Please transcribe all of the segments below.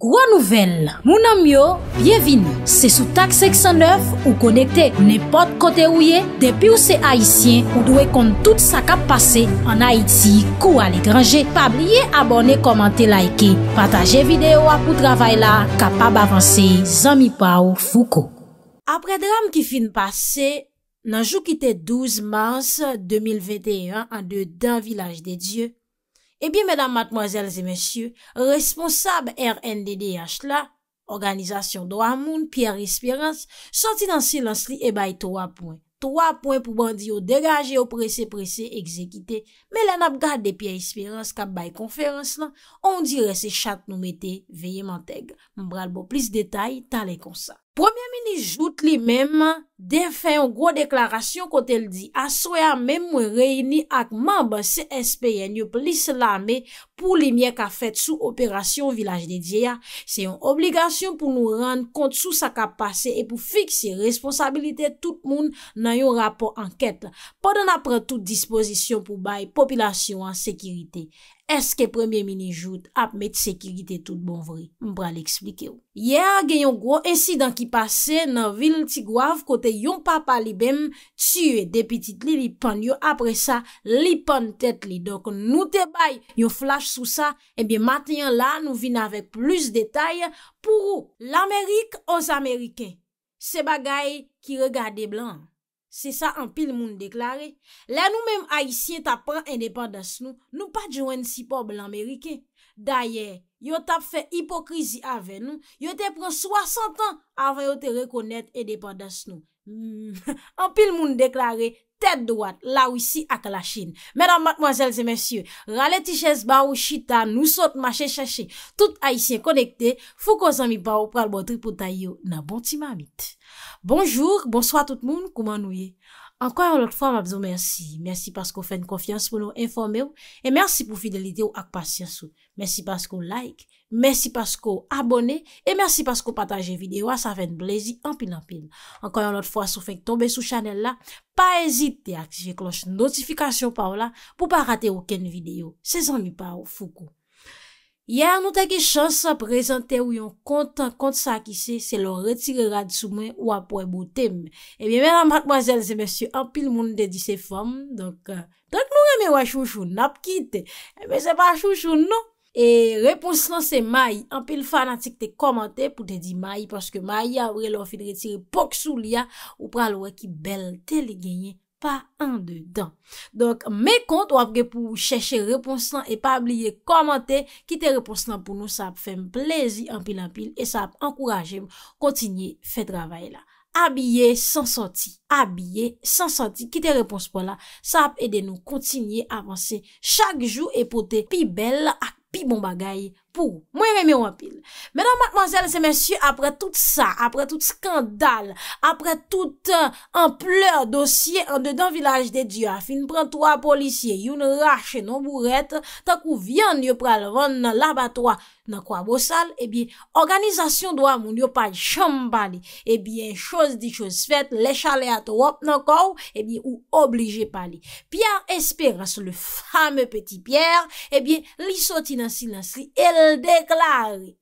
Gro nouvel, mounan myo, bienvin, se sou tak 609 ou konekte ou ne pot kote ou ye, depi ou se Haitien ou dwe kont tout sa kap pase, an Haiti, kou ale grange, pa blye abone, komante, laike, pataje videyo apou travay la, kapab avanse, zami pa ou fuko. Apre dram ki fin pase, nan jou kite 12 mars 2021 an de Dan Vilaj de Diyo, E eh bi menam matmozels e mensyu, responsab RNDDH la, Organizasyon Doamoun, Pierre Espérance, soti nan silans li e baye 3 pwen. 3 pwen pou bandi yo degaje, yo prese prese, ekzekite, me la nap gade de Pierre Espérance kap baye konferans la, on dire se chat nou mete veye manteg. Mbral bo plis detay, tale konsa. Premye mini jout li mem, defen yon gro deklarasyon kote l di, a soya mem mwen reyni ak mamba CSPN yon plis la me pou li mye ka fet sou operasyon au vilaj de Djea, se yon obligasyon pou nou ran kont sou sa ka pase e pou fikse responsabilite tout moun nan yon rapor anket, poden apre tout disposisyon pou baye populasyon an sekirite. Eske premye mini jout ap met seki gite tout bon vri. Mbra li eksplike ou. Yer gen yon gro ensidan ki pase nan vil tigwav kote yon papa li bem tsywe depitit li li pan yo apre sa li pan tet li. Dok nou te bay yon flash sou sa. Ebyen eh matenyan la nou vine avek plus detay pou ou? L'Amerik os Ameriken. Se bagay ki regade blan. Se sa an pil moun deklare, la nou menm a isye tap pran en depan das nou, nou pa djwen si po blan Amerike. Da ye, yo tap fe hipokrizi ave nou, yo te pran 60 an avan yo te rekonet en depan das nou. Hmm, an pil moun deklare, Tèd do wad, la wisi ak la chine. Mèdam matmoazèl zè mèsyè, rale tichèz ba ou chita, nou sot mache chèche. Tout a bon y siè konekte, fou ko zan mi ba ou pral bo tripo tay yo nan bon ti mamit. Bonjour, bonsoi tout moun, kouman nou ye. Ankoy an lot fwa mabzo mèsyè. Mèsyè paskou fè n konfians pou nou informè ou. E mèsyè pou fidelite ou ak pasyans ou. Mèsyè paskou like. Mersi paskou abone, e mersi paskou pataje videyo a sa ven blazi anpil anpil. Ankoy anot fwa sou fèk tombe sou chanel la, pa ezite aktife kloche notifikasyon pa ou la pou pa rate ouken videyo. Se zanmi pa ou foukou. Yer nou teke chansa prezante ou yon kontan kont sa ki se, se lor retire rad sou men ou apwe boutem. E mi menan mbakmazel se mersi anpil moun dedise fom. Donk nou reme wachouchou nap kite, e eh mi se pa chouchou nou. E reponslan se may, anpil fanatik te komante pou te di may, paske may avre lor fin retire pok sou liya ou pral wè ki bel te li genye pa an de dan. Donk, me kont wap ge pou chèche reponslan e pa abliye komante, kite reponslan pou nou sa ap fèm plezi anpil anpil e sa ap ankourajem kontinye fè travay la. Abye sansanti, abye sansanti, kite reponspan la, sa ap ede nou kontinye avanse chak jou epote pi bel la ak. pi bon bagay pou. Mwen reme wapil. Menan, matmanzèl, se mèsyè, apre tout sa, apre tout skandal, apre tout amplèr euh, dosye, an de dan vilaj de Diyaf, in pran to a polisye, yon rache nan mouret, tak ou vyan nyo pral ron nan labatwa nan kwa bosal, ebi, organizasyon do a moun nyo pay chamba li, ebi, chos di chos fèt, lè chalè ato wop nan kou, ebi, ou oblije pali. Pierre Esper, as le fame peti Pierre, ebi, eh lisotina silans li. El deklare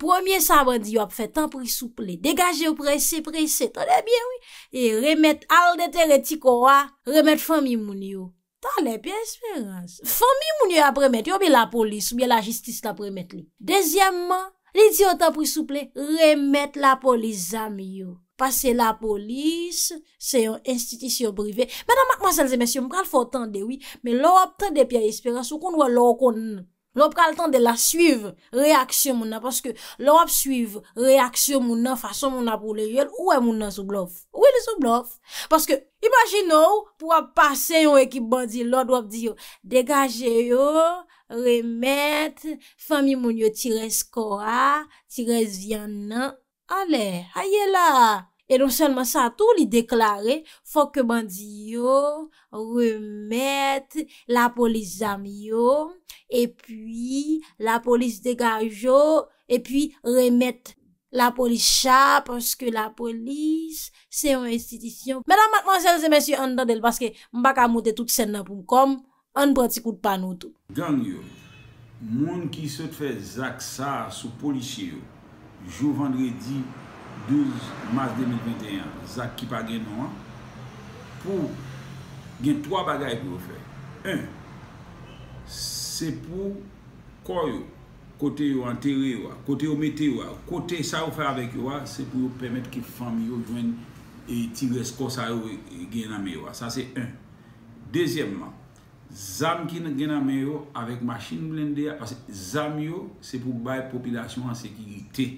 premier sabran di yo ap fè tan pri souple. Degaje ou prese, prese tan le biye wè. E remet al de ter etikowa, remet fami moun yo. Tan le biye esperans. Fami moun yo ap remet yo biye la polis ou biye la jistis la premet li. Dezyamman, li di yo tan pri souple, remet la polis zami yo. Pase la polis se yon institisyon brive. Mèdèm akman sel zèmè, si yon mpral fò tan de wè, mè lò ap tan de biye esperans. O kon wè lò kon nè. lop pral tan de la suiv reaksyon moun nan, paske lop suiv reaksyon moun nan, fasyon moun nan pou le yon, ou e moun nan sou blouf, ou e le sou blouf, paske imajin nou, pou ap pase yon ekip bandi, lop dwap di yo, degaje yo, remet, fami moun yo tirez kwa, tirez vyan nan, ale, haye non la, e nou selman sa, tou li deklare, fokke bandi yo, remet, la pou li zami yo, E pwi la polis degaj yo E pwi remet la polis cha Pwanske la polis se yon institisyon Mwen a matman sel se men syon an dan del Pwanske mbak a mwote tout sen nan pou kom An pranti kout pan ou tou Gang yo Mwen ki sot fe Zak sa sou polisye yo Jou vendredi 12 mars 2021 Zak ki pa gen nou an Pou gen 3 bagay pou lo fe 1 6 Se pou koyo kote yo anteri yo, kote yo mete yo, kote sa yo fè avèk yo, se pou yo pèmèt ki fam yo jwen e tigre skos a yo e gen ame yo. Sa se un. Dezyèmman, zam kin gen ame yo avèk machine blender, pasè zam yo se pou baye popilasyon an sekirite.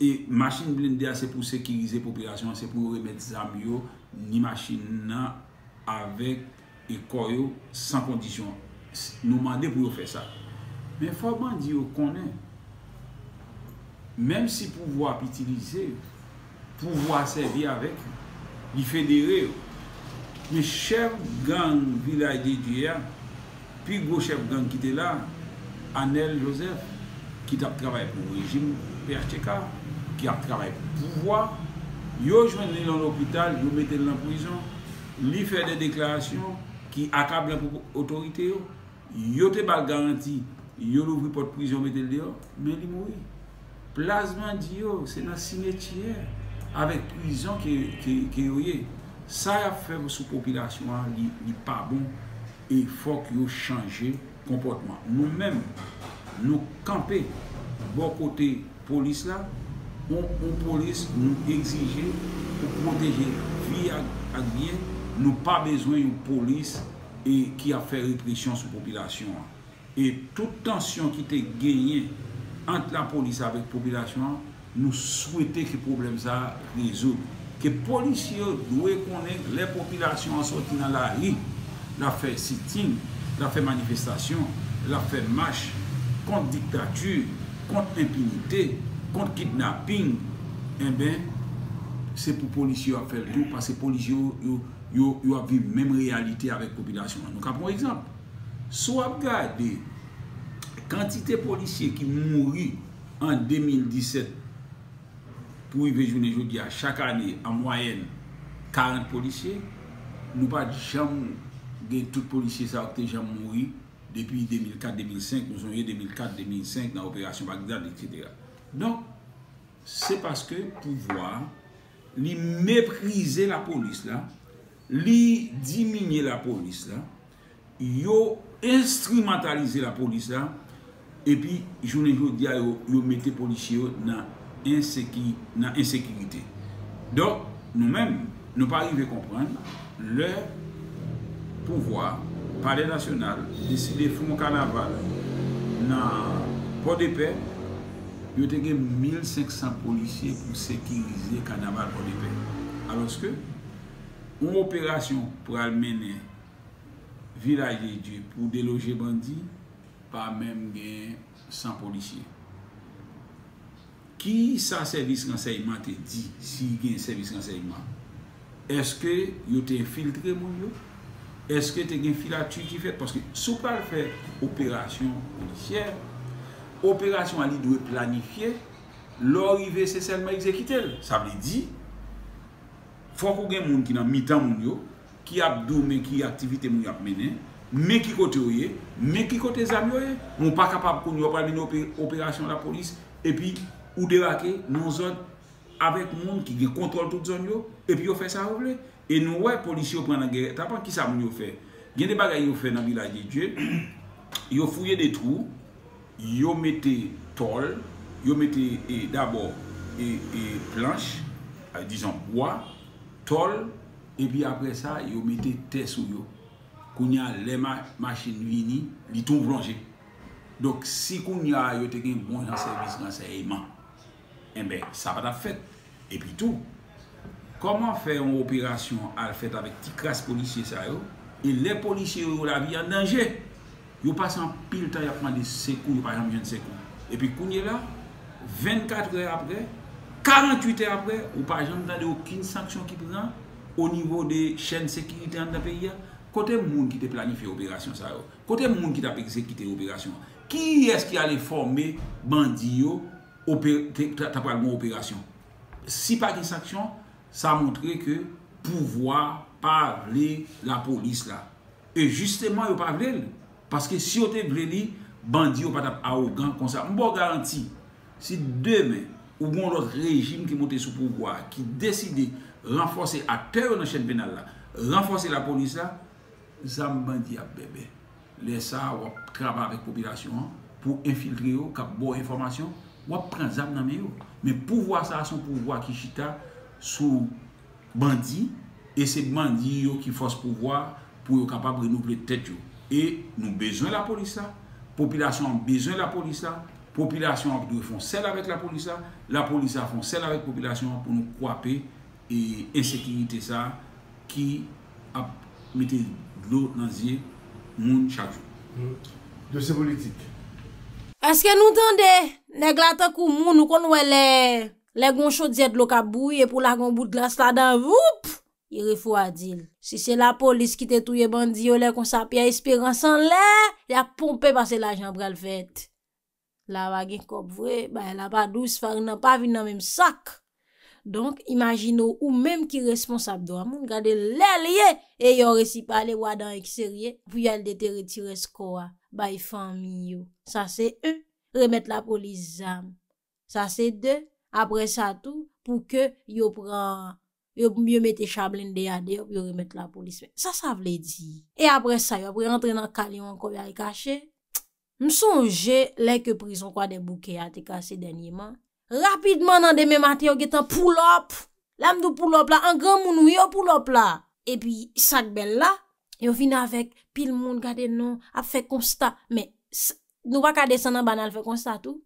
E machine blender se pou sekirize popilasyon an sekirite, se pou remèt zam yo ni machine nan avèk e koyo san kondisyon an. nouman de pou yo fè sa. Men fòman di yo konen, menm si pou wap itilize, pou wap sèvi avèk, li fè derè yo, men chèv gang vilay de Diyan, pi go chèv gang ki te la, Anel Joseph, ki tap travè pou rejim, per Cheka, ki tap travè pou wap, yo jwen li lan l'opital, yo mette l'an prizon, li fè de deklarasyon, ki akab lan pou otorite yo, yo te bal garanti yo louvri pot prizyon metel deyo me li moui plazman diyo se nan simetiyer avèk prizyon ki yo ye sa ya fèm sou popilasyon li pa bon e fòk yo chanje kompotman nou mèm nou kampe bo kote polis la ou polis nou exige pou proteje vi ak bien nou pa bezwen yon polis E ki a fè repressyon sou popilasyon an. Et tout tension ki te genye ant la polis avèk popilasyon an, nou souwete ki problem zè lézou. Ke polisyon nou e konen lè popilasyon an, an soti nan la li, la fè sitin, la fè manifestasyon, la fè mâch, kont diktatür, kont impinité, kont kidnapping, en eh ben, se pou polisyon a fè lè, parce polisyon yo yo apvi mèm realite avèk kombinasyon an. Nou ka, pou ekzamp, sou ap gade, kantite polisye ki mouri an 2017, pou y vejounen jodi a, chak ane, an moyen, 40 polisye, nou pa di jam, gen tout polisye sa akte jam mouri, depi 2004-2005, nou son ye 2004-2005, nan operasyon Bagdad, etc. Non, se paske pou vwa, li mevrize la polis la, li diminye la polis la, yo instrumentalize la polis la, epi, jounen yo diya yo mette polisye yo nan insekirite. Don, nou men, nou pari ve komprende, le pouvoi, pari nasyonal, desi le foun kanaval nan podepen, yo tenge 1500 polisye pou sekirize kanaval podepen. Aloske? Un operasyon pou almenen vilaje di pou deloje bandi, pa menm gen san polisyen. Ki sa servis kansayman te di si gen servis kansayman? Eske yo te filtre moun yo? Eske te gen filat tuji fet? Paske sou pal fet operasyon polisyen, operasyon an li dwe planifiye, lor i ve se selman ek zekitel, sa mne di, Fwa kou gen moun ki nan mitan moun yo, ki ap do men, ki aktivite moun ap menen, men ki kote oye, men ki kote zami oye, nou pa kapab kon yo pa vini operasyon la polis, epi ou derake nou zon, avek moun ki ge kontrol tout zon yo, epi yo fe sa rouble, e nou wè polis yo pwana gere, ta pa ki sa moun yo fe, gen de bagay yo fe nan vilaje dje, yo fouye de trou, yo mette tol, yo mette eh, d'abord eh, eh, planche, dijan boye, tol, e pi apre sa yo mette te sou yo koun ya lema machin vini li ton blonje dok si koun ya yo teke mwen yon servis gansè yon man enbe, sa pa ta fet, e pi tou koman fe yon operasyon al fet avek ti kras polisye sa yo e le polisye yo la vi an denje yo pasan pil tay apman de sekou, yon pa yon jen sekou e pi koun ya la, 24 re apre 48è apè, ou pa jom nan de okin sanksyon ki plan, o nivou de chen sekirite an da pe ya, kote moun ki te plani fè operasyon sa yo. Kote moun ki ta pe zekite operasyon. Ki eski ale forme bandi yo tapalman operasyon? Si pa kin sanksyon, sa montre ke pouvoi pa vle la polis la. E justement yo pa vle, paske si yo te vle li, bandi yo patap a ogan konsa. Mbo garanti, si demè, Ou bon lot rejim ki monte sou pouvoi Ki deside renforse a terou nan chen venal la Renforse la ponisa Zan bandi ap bebe Lesa wap traba avèk popilasyon Pou infiltri yo kap bo informasyon Wap pren zan nan me yo Men pouvoi sa sou pouvoi ki chita Sou bandi E se bandi yo ki fos pouvoi Pou yo kapab renouple tèt yo E nou bezon la ponisa Popilasyon bezon la ponisa Popilasyon ap doye fon sel avèk la polisyon, la polisyon fon sel avèk populasyon pou nou kwape e esekinite sa ki ap mite glou nan zye moun chakjou. De se politik. Eske nou tende neglata kou moun nou kon wè le gon chodjet lo kabouye pou la gon bout glas la dan voup, yi refou adil. Si se la polisyon ki te touye bandiyo le konsap ya espiransan le, ya pompe basè la jambrel fèt. La wagen kop vwe, bè la pa 12 fari nan pa vi nan menm sak. Donk, imagino ou menm ki responsab do a moun, gade lèl ye, e yon resipale wadan ek serye, pou yon detere tire skowa, bè yon fami yon. Sa se e, remet la polis zan. Sa se de, apre sa tou, pou ke yon pran, yon mette chablen de yade, yon remet la polis. Sa sa vle di. E apre sa, yon pran entre nan kalion kou yon kache, M sonje leke prizon kwa de bouke ya te kase denye man. Rapidman nan deme mati yo getan pou lop. Lam do pou lop la. An gran moun ou yo pou lop la. E pi sak bel la. Yo vina avek pil moun gade nou ap fe konsta. Me nou wakade sanan banal fe konsta tou.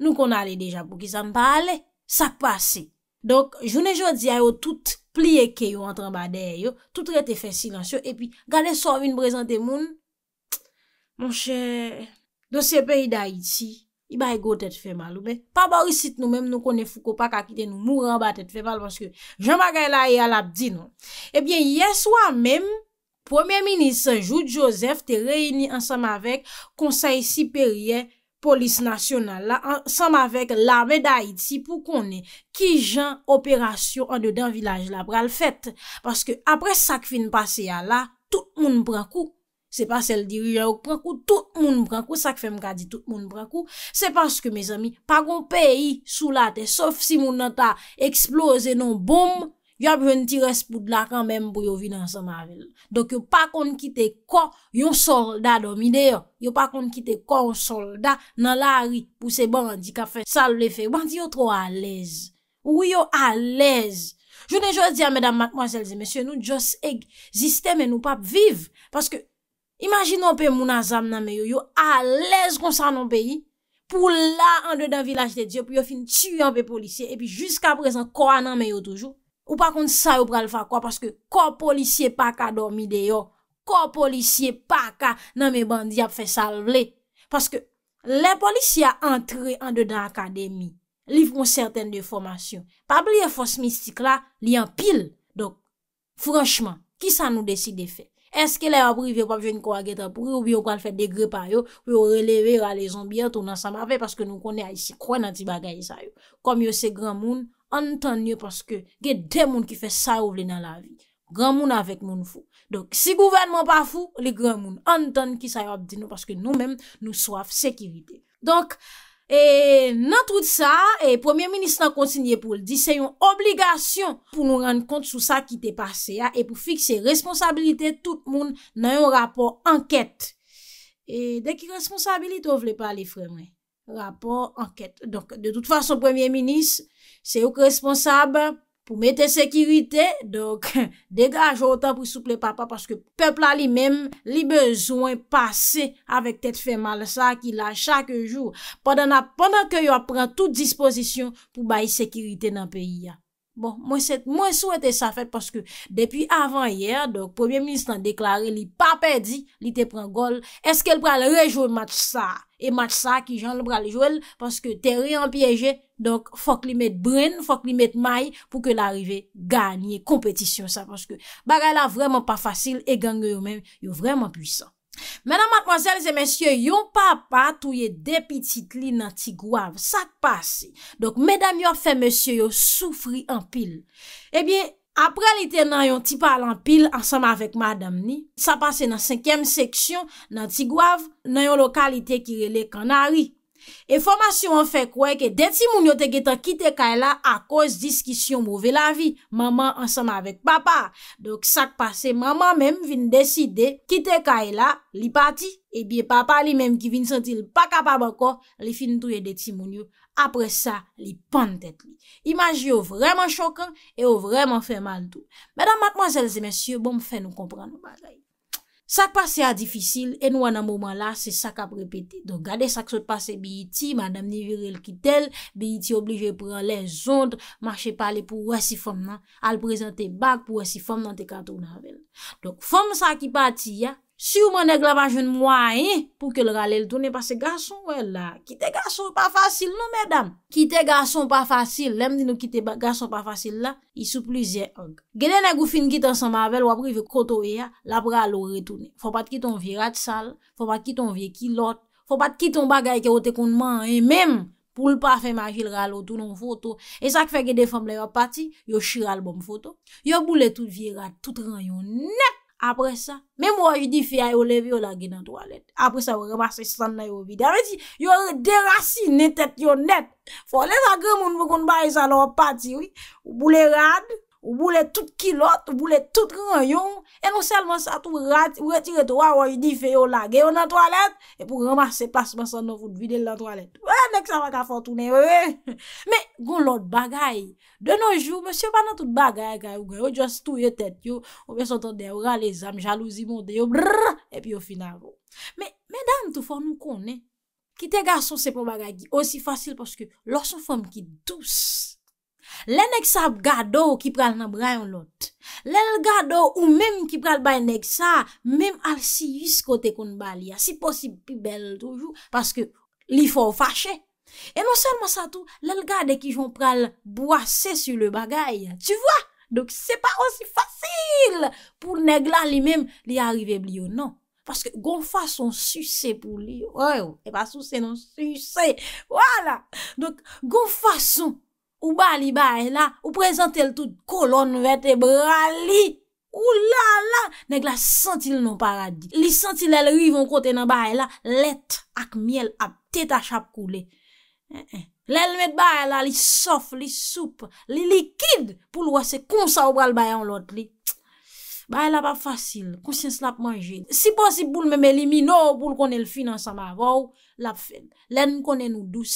Nou kon ale deja pou ki san pa ale. Sak pase. Donk jounen jodi a yo tout plieke yo antran ba de yo. Tout rete fe silansyo. E pi gade sorvin brezante moun. Mon chèr. Don se peyi da iti, i ba e go tèt fè mal. Ou mè, pa ba usit nou mèm nou konen fukou pa kakite nou mou ran ba tèt fè mal. Panske, jan bagay la e alabdi nou. Ebyen, ye swa mèm, pwemye minis anjou Joseph te reyni ansam avèk konsay siperyen polis nasyonal la. Ansam avèk lame da iti pou konen ki jan operasyon an de dan vilaj la pral fèt. Panske, apre sak fin pase ya la, tout moun pran kouk. Se pa sel diri, yo prankou, tout moun prankou, sak fe mka di tout moun prankou, se pa sku me zami, pa kon peyi sou late, sof si moun nata eksplose non, boom, yo ap ven ti res pou dlakan menm pou yo vi nan sana vil. Dok yo pa kon kite kon yon solda domine yo. Yo pa kon kite kon solda nan la rit pou se bon di ka fe sal le fe. Wan di yo tro a lez. Ou yo a lez. Jou ne jose di ya, medam, matmoazelze, mesye, nou jose eg ziste men nou pap vive. Paske Imagin nou pe moun azam nan meyo yo, a lez kon sa nan peyi, pou la an de dan vilaj de diyo, pou yo fin turyan pe policye, e pi jiska prezen kwa nan meyo toujou, ou pa kont sa yo pral fa kwa, paske kwa policye pa ka dormi de yo, kwa policye pa ka nan me bandi ap fe salvle, paske le policye a antre an de dan akademi, liv moun serten de formasyon, pa bli e fos mistik la, li an pil, dok, franchman, ki sa nou desi de fe? Eske lè apri ve wap jwen kwa get apri ou bi yo kwa l fè degre pa yo, ou yo releve yo alè zon biyè, tounan sa mapè, paske nou konè a yisi kwen an ti bagay sa yo. Kom yo se gran moun, an tan nyo paske, gen dè moun ki fè sa ouble nan la vi. Gran moun avèk moun fou. Dok, si gouvenman pa fou, li gran moun an tan ki sa yo apdi nou, paske nou mèm nou swaf sekirite. Dok, E nan tout sa, e Premier Ministre nan kontsignye pou l'di, se yon obligasyon pou nou ran kont sou sa ki te pase ya, e pou fikse responsabilite tout moun nan yon rapor anket. E dek yon responsabilite, ou vle pali fremen. Rapor anket. Donk, de tout fason, Premier Ministre, se yon responsab, pou mette sekirite, dok degaj wotan pou souple papa, paske pepla li men, li bezwen pase, avèk tèt fè mal, sa ki la chak jou, padan na, padan ke yo apren tout disposisyon, pou bayi sekirite nan peyi ya. Bon, mwen souwete sa fèt, paske depi avan yè, do, premier ministre nan deklare, li pa pedi, li te pren gol, eske l pral rejou mat sa, e mat sa ki jan l pral jou el, paske te rey empieje, do, fok li met brin, fok li met may, pou ke l arrive gany, kompetisyon sa, paske bagay la vreman pa fasil, e gangyo yo men, yo vreman pwisan. Menan matmazelze mensyo, yon papa touye depitit li nan Tigwav, sak pase. Dok, menam yon fe mensyo yon soufri anpil. Ebyen, eh apre li te nan yon tipal anpil ansama vek madam ni, sak pase nan 5e seksyon nan Tigwav, nan yon lokal li te kirele kanari. E formasyon an fe kwe ke deti mounyo te getan kite Kaila a koz diskisyon mou ve la vi, maman ansanman vek papa. Dok sak pase, maman men vin deside kite Kaila, li pati, e biye papa li menm ki vin sentil pa kapab anko, li finitouye deti mounyo, apre sa, li pan tet li. Imaji yo vreman chokan, e yo vreman fe man tou. Medan matman zelze mensyo, bom fe nou kompran nou majayi. Sak pase a difisil, enwa nan mouman la, se sak ap repete. Don gade sak sot pase bi iti, madame ni virel ki tel, bi iti oblige pran le zond, mache pale pou wasi fom nan, al prezante bak pou wasi fom nan te kantou nan aven. Don fom sa ki pati ya, Si ou mwen ek la vajon mwa e, pou ke l rale l tounen pa se gason wè la. Kite gason pa fasil nou, medam. Kite gason pa fasil, lèm di nou kite gason pa fasil la, y sou plizye og. Genen ek ou fin git ansan mavel, wapri ve koto e ya, la pral ou re tounen. Fon pat kiton virat sal, fon pat kiton vie ki lot, fon pat kiton bagay ke wote koun man e, mèm pou l pafe mavi l rale ou tounen foto. E sak feke defanble yo pati, yo shiral bom foto. Yo boule tout virat, tout ran yon net. apre sa, mèm wò yu di fè a yon lev yon lage nan toalet, apre sa wè remase san nan yon vide, amè ti, yon derasi netet yon net, fò, lè sa gè moun vò kon ba e san wò pati wè, wò bou lè rad, wò bou lè tout kilot, wò bou lè tout kran yon, e nou selman sa tou wè tirè tou wò wò yu di fè yon lage yon nan toalet, e pou remase pasman san wò vò vide yon nan toalet. ki sa va ka fontoune. Me, goun lout bagay, de noujou, monsi yo pa nan bon. tout bagay ka yo gwe, yo jwastou yo tèt yo, yo mwen sotou de, yo ralé zam, jalouzi moun de, yo brrr, epi yo fina yo. Me, me dan tout fon nou konen, ki te gason se pou bagay ki, osi fasil, poske lò son fon ki dous. Lè nek sa gado, ki pral nan brayon lout. Lè l gado, ou mèm ki pral bay nek sa, mèm al si yus kote kon bali, asiposib pi bel toujou, paske li fon fache, E non sèlman sa tou, lèl gade ki joun pral boase su le bagay. Tu vwa, dok se pa osi fasil pou negla li mèm li arive blyo oh, nan. Paske gon fason suse pou li. Ou, oh, e pa suse nan suse. Wala, dok gon fason ou ba li ba e la, ou prezante l tout kolon vetebra li. Ou lala, negla sentil nan paradik. Li sentil lèl rivon kote nan ba e la, let ak miel ap teta chap koule. Eh, eh. Len met baye la li sof, li soup, li likid pou lwa se konsa ou bal baye an lot li. Baye la pa fasil, konsen slap manje. Si posib pou lme me li minou pou lkone lfinansan ma avou, la fen. Len mkone nou douz.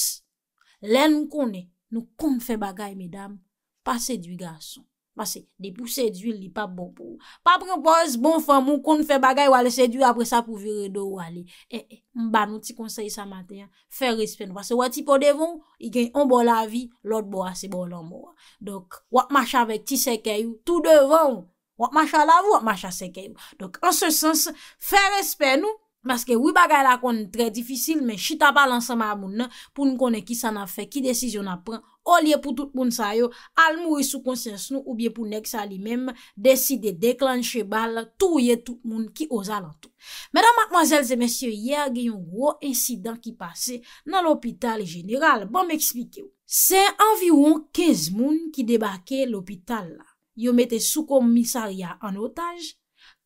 Len mkone nou konfe bagay, medam. Pasè du gason. Mase, de pou sedu li pa bon pou ou. Pa prempose, bon fan moun kon fè bagay wale sedu apre sa pou vire do ou wale. E, eh, eh, mba nou ti konseyi sa maten ya. Fè respen. Mase, wati pou devon, i gen yon bon lavi, lòt bo a se bon lòm ou. Dok, wak masha vek ti sekeyou, tout devon. Wak masha lavi, wak masha sekeyou. Dok, an se sens, fè respen ou. Maske ou bagay la konen tre difisil men chita pa lansama a moun nan pou nou konen ki san a fe, ki desisyon a pren, ou liye pou tout moun sa yo, al moui sou konsens nou ou biye pou nek sa li mem, deside deklanche bal, touye tout moun ki oza lantou. Mèdam akmwazèl zè mèsyè, yè agè yon wò insidant ki pase nan l'opital genyral. Bon mè eksplike wè. Se anviwoun 15 moun ki debake l'opital la. Yo mette sou komissaria an otaj.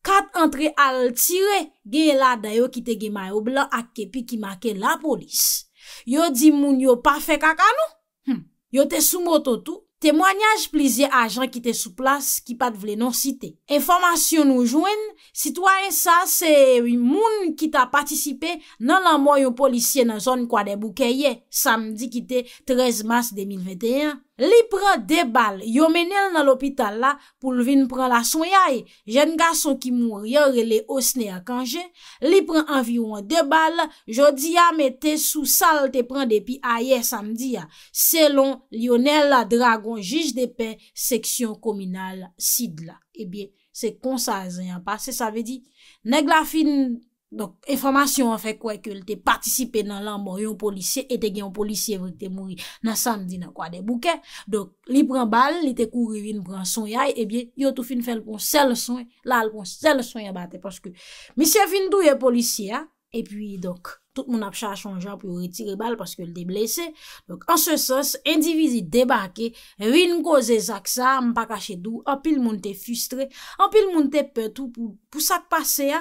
Kat entre al tire, gen la dayo ki te gen mayo blan ak kepi ki make la polis. Yo di moun yo pa fe kakanou? Hm, yo te sou mototou? Temwanyaj plizye a jan ki te sou plas ki pat vle non site. Enformasyon nou jwen, sitwany sa se moun ki ta patisipe nan nan moun yo polisye nan zon kwa debu keye samdi ki te 13 mars 2021. Li pran de bal, yo menel nan l'opital la pou l'vin pran la sonyay. Jen gason ki moun, yore le osne a kanje. Li pran anvi wan de bal, jodi ya me te sou sal te pran depi a ye samdi ya. Selon Lionel Dragon, jij de pe, seksyon kominal sid la. Ebyen, se konsazen yon pase, sa ve di, neg la fin... Donk, informasyon an fe kwe ke ou te patisipe nan lan bon yon polisye E te gen yon polisye ve te mouri Nasan di nan kwa de bouke Donk, li pran bal, li te kouri vin pran son yay Ebyen, yo tou fin fèl pou sel son La al pou sel son yabate Paske misye fin dou yon polisye Epyi donk, tout moun ap chache an jan pou yon retire bal Paske ou te blese Donk, an se sos, indivizi debake Vin kouze zak sa, mpa kache dou An pil moun te fustre An pil moun te petou pou sak pase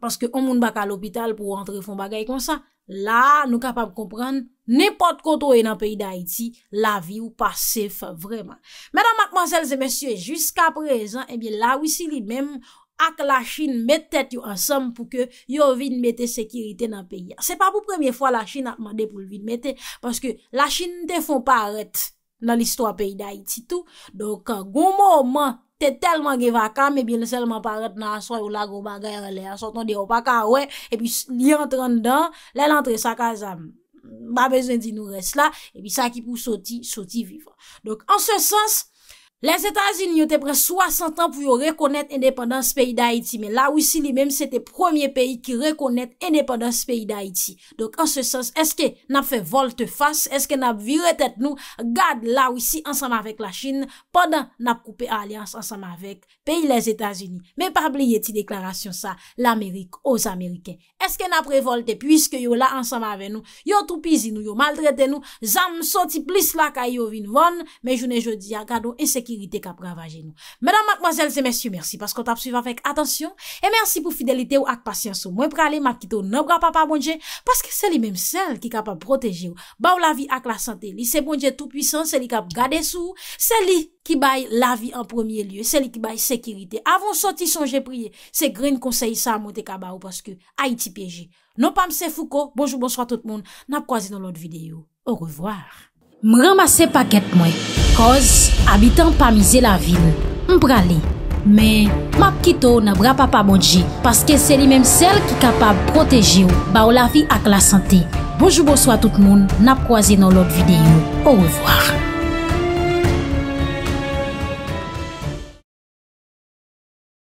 Panske ou moun baka l'opital pou rentre fon bagay kon sa. La nou kapab kompren, nepot kontou e nan peyi da iti, la vi ou pas se fè vreman. Mèdam akman zèl zè mèsyè, jysk aprezen, ebyè la wisi li mèm ak la chine metet yo ansam pou ke yo vin metè sekirite nan peyi. Se pa pou premye fwa la chine akman de pou vin metè, panske la chine te fon paret nan listwa peyi da iti tou. Donk goun mouman, te telman ge vaka, me bine selman paret nan asoy ou la groba gare le, asoy ton de opaka we, e pi li entran dan, le lantre sa kazan, ba bezwen di nou res la, e pi sa ki pou soti, soti viva. Donk, an se sens, Les Etats-Unis, yo te pre 60 ans pou yo rekonnet indépendance peyi d'Haïti, men la wisi li men, se te premier peyi ki rekonnet indépendance peyi d'Haïti. Dok an se sens, eske nap fe volte fass, eske nap vire tèt nou, gad la wisi ansama vek la Chine, podan nap koupe alians ansama vek peyi les Etats-Unis. Men pa bli yeti deklarasyon sa, l'Amérique, os Amerikè. Eske nap revolte, pwiske yo la ansama ve nou, yo troupizi nou, yo maldrete nou, zan msoti plis la kaya yo vin von, men jounen jodi, agadou enseki ki rite kap ravaje nou. Madame, mademoiselles et messieurs, merci parce qu'on tape suivant avec attention et merci pour fidélité ou ak patience. Mwen pralé, makito, n'abra pa pa bonje parce que c'est li mèm sel ki kap ap protéger ba ou la vie ak la santé. Li c'est bonje tout puissant, c'est li kap gade sou, c'est li ki baye la vie en premier lieu, c'est li ki baye sécurité. Avonsot, y son j'ai prié, c'est green conseil sa a monté kaba ou parce que ha iti peje. Non pa mse fouko, bonjour, bonsoir tout le monde, nap kwa z M ramase paket mwen, koz abitan pa mize la vil, m prale. Men, map kito na bra papa bonji, paske se li menm sel ki kapab proteji ou, ba ou la vi ak la sante. Bojou bojou a tout moun, nap kwa zi nan lot videyo. Ou revoar.